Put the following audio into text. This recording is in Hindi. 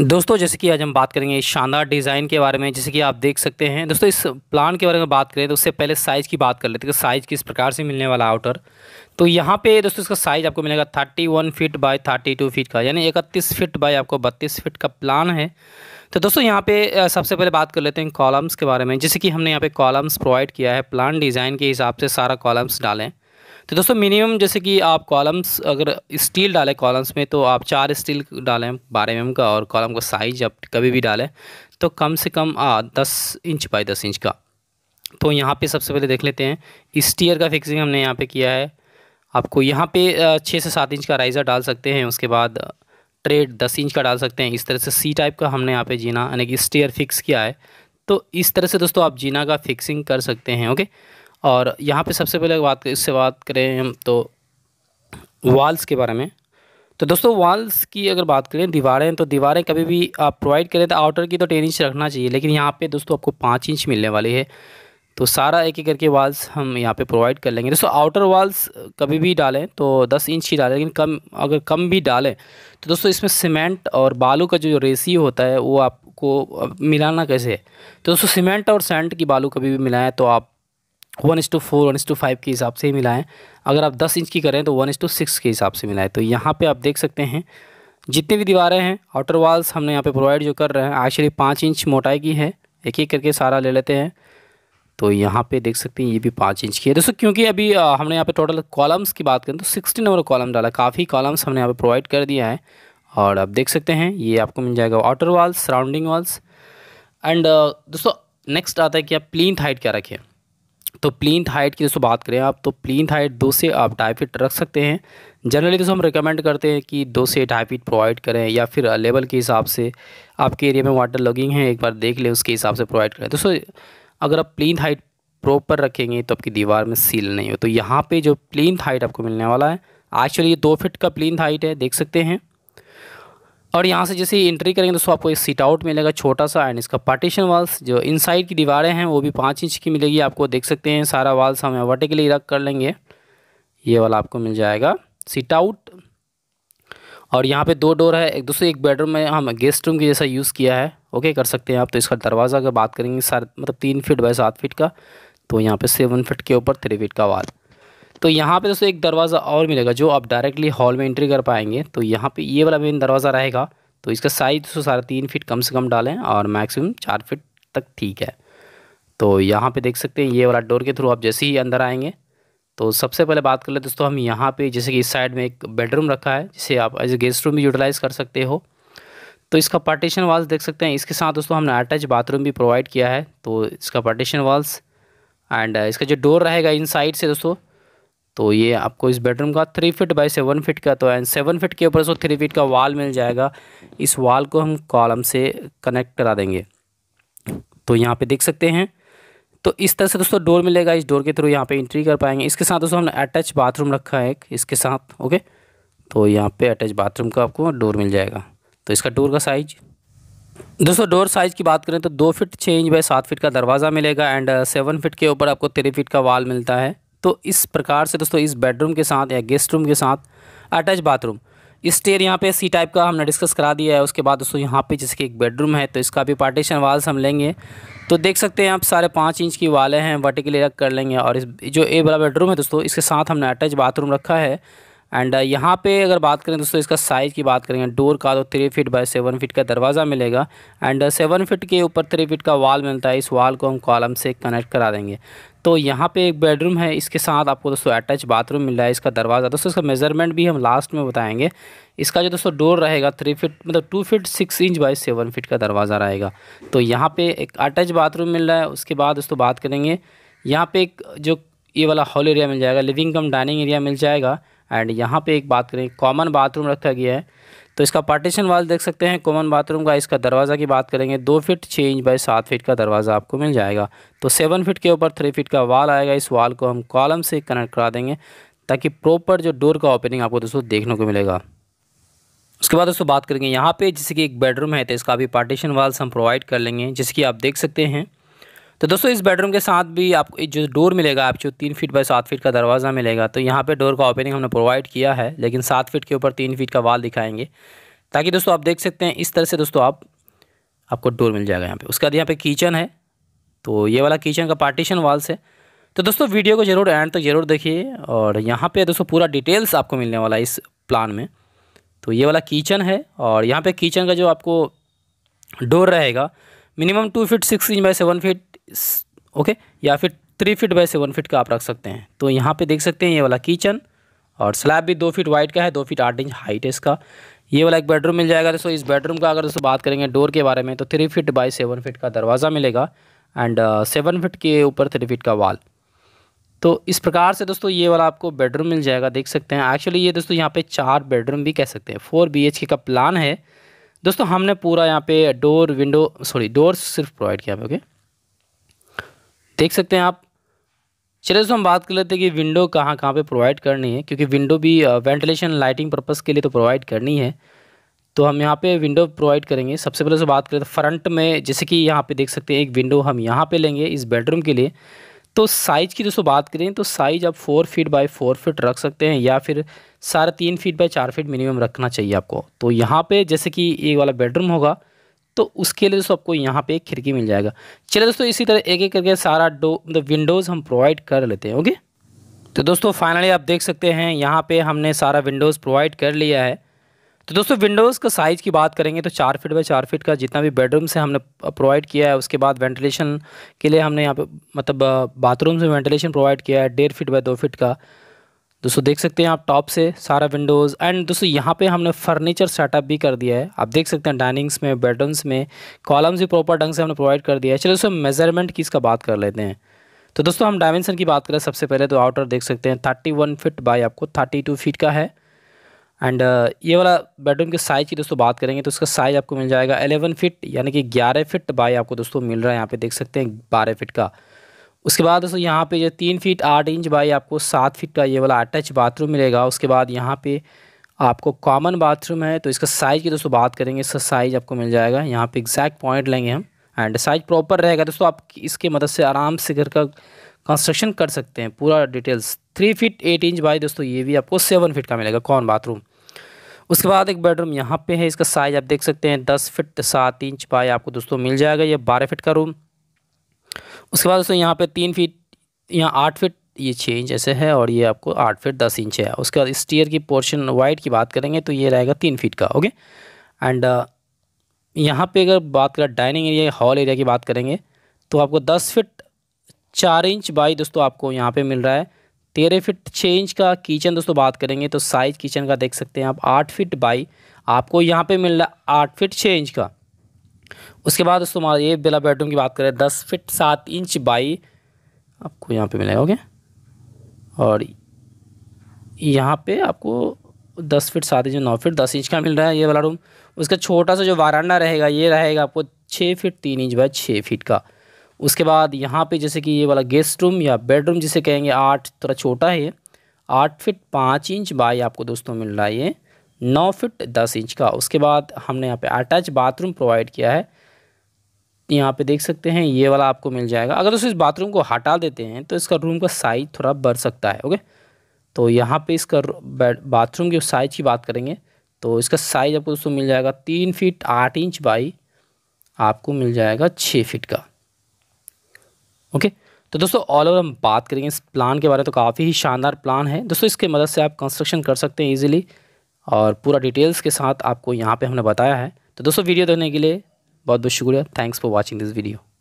दोस्तों जैसे कि आज हम बात करेंगे इस शानदार डिज़ाइन के बारे में जैसे कि आप देख सकते हैं दोस्तों इस प्लान के बारे में बात करें तो उससे पहले साइज़ की बात कर लेते हैं कि साइज़ किस प्रकार से मिलने वाला आउटर तो यहाँ पे दोस्तों इसका साइज़ आपको मिलेगा 31 फीट बाय 32 फीट का यानी इकतीस फिट बाई आपको बत्तीस फिट का प्लान है तो दोस्तों यहाँ पे सबसे पहले बात कर लेते हैं कॉलम्स के बारे में जैसे कि हमने यहाँ पे कॉलम्स प्रोवाइड किया है प्लान डिज़ाइन के हिसाब से सारा कॉलम्स डालें तो दोस्तों मिनिमम जैसे कि आप कॉलम्स अगर स्टील डालें कॉलम्स में तो आप चार स्टील डालें बारह एम का और कॉलम का साइज आप कभी भी डालें तो कम से कम आ, दस इंच बाई दस इंच का तो यहाँ पे सबसे पहले देख लेते हैं स्टीयर का फिक्सिंग हमने यहाँ पे किया है आपको यहाँ पे छः से सात इंच का राइज़र डाल सकते हैं उसके बाद ट्रेड दस इंच का डाल सकते हैं इस तरह से सी टाइप का हमने यहाँ पे जीना यानी कि स्टीयर फिक्स किया है तो इस तरह से दोस्तों आप जीना का फिक्सिंग कर सकते हैं ओके और यहाँ पे सबसे पहले बात इससे बात करें हम तो वाल्स के बारे में तो दोस्तों वाल्स की अगर बात करें दीवारें तो दीवारें कभी भी आप प्रोवाइड करें तो आउटर की तो टेन इंच रखना चाहिए लेकिन यहाँ पे दोस्तों आपको पाँच इंच मिलने वाली है तो सारा एक एक करके वाल्स हम यहाँ पे प्रोवाइड कर लेंगे दोस्तों आउटर वाल्स कभी भी डालें तो दस इंच ही डालें लेकिन कम अगर कम भी डालें तो दोस्तों इसमें सीमेंट और बालू का जो रेसियो होता है वो आपको मिलाना कैसे है तो दोस्तों सीमेंट और सेंट की बालू कभी भी मिलाएं तो आप one is to four one is to five के हिसाब से ही मिलाएँ अगर आप दस इंच की करें तो वन इस टू सिक्स के हिसाब से मिलाएँ तो यहाँ पे आप देख सकते हैं जितनी भी दीवारें हैं आउटर वाल्स हमने यहाँ पे प्रोवाइड जो कर रहे हैं एक्चुअली पाँच इंच मोटाई की है एक एक करके सारा ले लेते हैं तो यहाँ पे देख सकते हैं ये भी पाँच इंच की है दोस्तों क्योंकि अभी हमने यहाँ पर टोटल कॉलम्स की बात करें तो सिक्सटी नंबर कॉलम डाला काफ़ी कॉलम्स हमने यहाँ पर प्रोवाइड कर दिया है और आप देख सकते हैं ये आपको मिल जाएगा outer walls surrounding walls and दोस्तों नेक्स्ट आता है कि आप प्लिन हाइट क्या रखें तो प्लिंथ हाइट की दोस्तों बात करें आप तो प्लिंथ हाइट दो से आप ढाई फीट रख सकते हैं जनरली दोस्तों हम रिकमेंड करते हैं कि दो से ढाई फीट प्रोवाइड करें या फिर लेवल के हिसाब से आपके एरिया में वाटर लॉगिंग है एक बार देख लें उसके हिसाब से प्रोवाइड करें दोस्तों अगर आप प्लिंथ हाइट प्रॉपर रखेंगे तो आपकी दीवार में सील नहीं हो तो यहाँ पर जो प्लिंथ हाइट आपको मिलने वाला है एक्चुअली ये दो फिट का प्लिंथ हाइट है देख सकते हैं और यहाँ से जैसे एंट्री करेंगे दोस्तों आपको एक सीट आउट मिलेगा छोटा सा एंड इसका पार्टीशन वाल्स जो इनसाइड की दीवारें हैं वो भी पाँच इंच की मिलेगी आपको देख सकते हैं सारा वाल्स हम वर्टिकली रख कर लेंगे ये वाला आपको मिल जाएगा सीट आउट और यहाँ पे दो डोर है एक दूसरे एक बेडरूम में हम गेस्ट रूम की जैसा यूज़ किया है ओके कर सकते हैं आप तो इसका दरवाज़ा अगर बात करेंगे सारे मतलब तीन फीट बाई सात फीट का तो यहाँ पे सेवन फीट के ऊपर थ्री फीट का वाल तो यहाँ पे दोस्तों एक दरवाज़ा और मिलेगा जो आप डायरेक्टली हॉल में एंट्री कर पाएंगे तो यहाँ पे ये वाला मेन दरवाज़ा रहेगा तो इसका साइज़ दोस्तों साढ़े तीन फिट कम से कम डालें और मैक्सिमम चार फिट तक ठीक है तो यहाँ पे देख सकते हैं ये वाला डोर के थ्रू आप जैसे ही अंदर आएंगे तो सबसे पहले बात कर ले दोस्तों हम यहाँ पर जैसे कि इस साइड में एक बेडरूम रखा है जिसे आप एज ए गेस्ट रूम भी यूटिलाइज़ कर सकते हो तो इसका पार्टीशन वाल्स देख सकते हैं इसके साथ दोस्तों हमने अटैच बाथरूम भी प्रोवाइड किया है तो इसका पार्टीशन वाल्स एंड इसका जो डोर रहेगा इन साइड से दोस्तों तो ये आपको इस बेडरूम का three feet by seven feet का तो एंड सेवन फिट के ऊपर सो थ्री फिट का वाल मिल जाएगा इस वाल को हम कॉलम से कनेक्ट करा देंगे तो यहाँ पे देख सकते हैं तो इस तरह से दोस्तों डोर मिलेगा इस डोर के थ्रू यहाँ पे इंट्री कर पाएंगे इसके साथ दोस्तों हमने अटैच बाथरूम रखा है एक इसके साथ ओके तो यहाँ पर अटैच बाथरूम का आपको डोर मिल जाएगा तो इसका डोर का साइज दोस्तों डोर साइज़ की बात करें तो दो फिट छः इंच बाई सात फिट का दरवाज़ा मिलेगा एंड सेवन फिट के ऊपर आपको थ्री फिट का वाल मिलता है तो इस प्रकार से दोस्तों इस बेडरूम के साथ या गेस्ट रूम के साथ अटैच बाथरूम स्टेयर यहाँ पे सी टाइप का हमने डिस्कस करा दिया है उसके बाद दोस्तों यहाँ पे जैसे कि एक बेडरूम है तो इसका भी पार्टीशन वाल्स हम लेंगे तो देख सकते हैं आप सारे पाँच इंच की वाले हैं वर्टिकली रख कर लेंगे और इस जो ए वाला बेडरूम है दोस्तों इसके साथ हमने अटैच बाथरूम रखा है एंड uh, यहाँ पे अगर बात करें दोस्तों इसका साइज़ की बात करेंगे डोर का तो three feet by seven feet का दरवाज़ा मिलेगा एंड सेवन फीट के ऊपर थ्री फीट का वाल मिलता है इस वाल को हम कॉलम से कनेक्ट करा देंगे तो यहाँ पे एक बेडरूम है इसके साथ आपको दोस्तों अटैच बाथरूम मिल रहा है इसका दरवाज़ा दोस्तों इसका मेजरमेंट भी हम लास्ट में बताएँगे इसका जो दोस्तों डोर रहेगा थ्री फिट मतलब two feet six inch by seven feet का दरवाज़ा रहेगा तो यहाँ पे एक अटैच बाथरूम मिल रहा है उसके बाद दोस्तों बात करेंगे यहाँ पे एक जो ये वाला हॉल एरिया मिल जाएगा लिविंग कम डाइनिंग एरिया मिल जाएगा एंड यहाँ पे एक बात करें कॉमन बाथरूम रखा गया है तो इसका पार्टीशन वाल देख सकते हैं कॉमन बाथरूम का इसका दरवाज़ा की बात करेंगे दो फिट छः इंच बाई सात फिट का दरवाज़ा आपको मिल जाएगा तो सेवन फिट के ऊपर थ्री फिट का वाल आएगा इस वाल को हम कॉलम से कनेक्ट करा देंगे ताकि प्रॉपर जो डोर का ओपनिंग आपको दोस्तों देखने को मिलेगा उसके बाद दोस्तों बात करेंगे यहाँ पे जैसे कि एक बेडरूम है तो इसका भी पार्टीशन वाल्स हम प्रोवाइड कर लेंगे जिसकी आप देख सकते हैं तो दोस्तों इस बेडरूम के साथ भी आपको जो डोर मिलेगा आप जो तीन फीट बाय सात फीट का दरवाज़ा मिलेगा तो यहाँ पे डोर का ओपनिंग हमने प्रोवाइड किया है लेकिन सात फीट के ऊपर तीन फीट का वाल दिखाएंगे ताकि दोस्तों आप देख सकते हैं इस तरह से दोस्तों आप आपको डोर मिल जाएगा यहाँ पर उसके बाद यहाँ पर किचन है तो ये वाला किचन का पार्टीशन वाल्स है तो दोस्तों वीडियो को ज़रूर एंड तक ज़रूर देखिए और यहाँ पर दोस्तों पूरा डिटेल्स आपको मिलने वाला है इस प्लान में तो ये वाला किचन है और यहाँ पर किचन का जो आपको डोर रहेगा minimum two feet six inch by seven feet okay या फिर three feet by seven feet का आप रख सकते हैं तो यहाँ पे देख सकते हैं ये वाला किचन और स्लैब भी दो फ़िट वाइड का है दो फीट आठ इंच हाइट है इसका ये वाला एक बेडरूम मिल जाएगा दोस्तों इस बेडरूम का अगर दोस्तों बात करेंगे डोर के बारे में तो three feet by seven feet का दरवाज़ा मिलेगा एंड सेवन फिट के ऊपर थ्री फिट का वाल तो इस प्रकार से दोस्तों ये वाला आपको बेडरूम मिल जाएगा देख सकते हैं एक्चुअली ये दोस्तों यहाँ पे चार बेडरूम भी कह सकते हैं फोर बी का प्लान है दोस्तों हमने पूरा यहाँ पे डोर विंडो सॉरी डोर सिर्फ प्रोवाइड किया ओके देख सकते हैं आप चलिए दोस्तों हम बात कर लेते हैं कि विंडो कहाँ कहाँ पे प्रोवाइड करनी है क्योंकि विंडो भी वेंटिलेशन लाइटिंग पर्पज़ के लिए तो प्रोवाइड करनी है तो हम यहाँ पे विंडो प्रोवाइड करेंगे सबसे पहले से बात करें तो फ्रंट में जैसे कि यहाँ पे देख सकते हैं एक विंडो हम यहाँ पे लेंगे इस बेडरूम के लिए तो साइज़ की दोस्तों बात करें तो साइज़ आप four feet by four feet रख सकते हैं या फिर साढ़े तीन फीट बाई चार फीट मिनिमम रखना चाहिए आपको तो यहाँ पर जैसे कि ये वाला बेडरूम होगा तो उसके लिए दोस्तों आपको यहाँ पे एक खिड़की मिल जाएगा चलिए दोस्तों इसी तरह एक एक करके सारा डो मतलब विंडोज़ हम प्रोवाइड कर लेते हैं ओके तो दोस्तों फाइनली आप देख सकते हैं यहाँ पे हमने सारा विंडोज़ प्रोवाइड कर लिया है तो दोस्तों विंडोज़ का साइज़ की बात करेंगे तो चार फिट बाई चार फिट का जितना भी बेडरूम से हमने प्रोवाइड किया है उसके बाद वेंटिलेशन के लिए हमने यहाँ पर मतलब बाथरूम से वेंटिलेशन प्रोवाइड किया है डेढ़ फिट बाई दो फ़िट का दोस्तों देख सकते हैं आप टॉप से सारा विंडोज़ एंड दोस्तों यहाँ पे हमने फर्नीचर सेटअप भी कर दिया है आप देख सकते हैं डाइनिंग्स में बेडरूम्स में कॉलम्स भी प्रॉपर ढंग से हमने प्रोवाइड कर दिया है चलिए दोस्तों मेजरमेंट की इसका बात कर लेते हैं तो दोस्तों हम डायमेंशन की बात करें सबसे पहले तो आउटर देख सकते हैं थर्टी वन फिट बाई आपको थर्टी टू फिट का है एंड uh, ये वाला बेडरूम के साइज़ की दोस्तों बात करेंगे तो उसका साइज़ आपको मिल जाएगा एलेवन फिट यानी कि ग्यारह फिट बाई आपको दोस्तों मिल रहा है यहाँ पर देख सकते हैं बारह फिट का उसके बाद दोस्तों यहाँ पे जो तीन फीट आठ इंच बाई आपको सात फीट का ये वाला अटैच बाथरूम मिलेगा उसके बाद यहाँ पे आपको कॉमन बाथरूम है तो इसका साइज़ की दोस्तों बात करेंगे इसका साइज़ आपको मिल जाएगा यहाँ पे एग्जैक्ट पॉइंट लेंगे हम एंड साइज प्रॉपर रहेगा दोस्तों आप इसके मदद से आराम से घर का कंस्ट्रक्शन कर सकते हैं पूरा details three feet eight inch by दोस्तों ये भी आपको सेवन फिट का मिलेगा कॉमन बाथरूम उसके बाद एक बेडरूम यहाँ पर है इसका साइज़ आप देख सकते हैं दस फिट सात इंच बाई आपको दोस्तों मिल जाएगा यह बारह फिट का रूम उसके बाद दोस्तों यहाँ पे तीन फीट यहाँ आठ फीट ये छः इंच ऐसे है और ये आपको आठ फीट दस इंच है उसके बाद स्टीयर की पोर्शन वाइड की बात करेंगे तो ये रहेगा तीन फीट का ओके एंड uh, यहाँ पे अगर बात करें डाइनिंग एरिया हॉल एरिया की बात करेंगे तो आपको दस फिट चार इंच बाई दोस्तों आपको यहाँ पर मिल रहा है तेरह फिट छः इंच का किचन दोस्तों बात करेंगे तो साइज़ किचन का देख सकते हैं आप आठ फिट बाई आपको यहाँ पर मिल रहा है आठ फिट छः इंच का उसके बाद दोस्तों हमारा ये बेला बेडरूम की बात करें दस फिट सात इंच बाई आपको यहाँ पे मिलेगा ओके और यहाँ पे आपको दस फिट सात इंच नौ फिट दस इंच का मिल रहा है ये वाला रूम उसका छोटा सा जो वारांडा रहेगा ये रहेगा आपको छः फिट तीन इंच बाई छः फिट का उसके बाद यहाँ पे जैसे कि ये वाला गेस्ट रूम या बेडरूम जिसे कहेंगे आठ थोड़ा छोटा है ये आठ फिट पाँच इंच बाई आपको दोस्तों मिल रहा है ये नौ फिट दस इंच का उसके बाद हमने यहाँ पे अटैच बाथरूम प्रोवाइड किया है यहाँ पे देख सकते हैं ये वाला आपको मिल जाएगा अगर उसे इस बाथरूम को हटा देते हैं तो इसका रूम का साइज थोड़ा बढ़ सकता है ओके तो यहाँ पे इसका बाथरूम की साइज की बात करेंगे तो इसका साइज आपको दोस्तों मिल जाएगा तीन फीट आठ इंच बाई आपको मिल जाएगा छः फीट का ओके तो दोस्तों ऑल ओवर हम बात करेंगे इस प्लान के बारे में तो काफ़ी ही शानदार प्लान है दोस्तों इसके मदद से आप कंस्ट्रक्शन कर सकते हैं ईजिली और पूरा डिटेल्स के साथ आपको यहाँ पर हमने बताया है तो दोस्तों वीडियो देखने के लिए बहुत बहुत शुक्रिया thanks for watching this video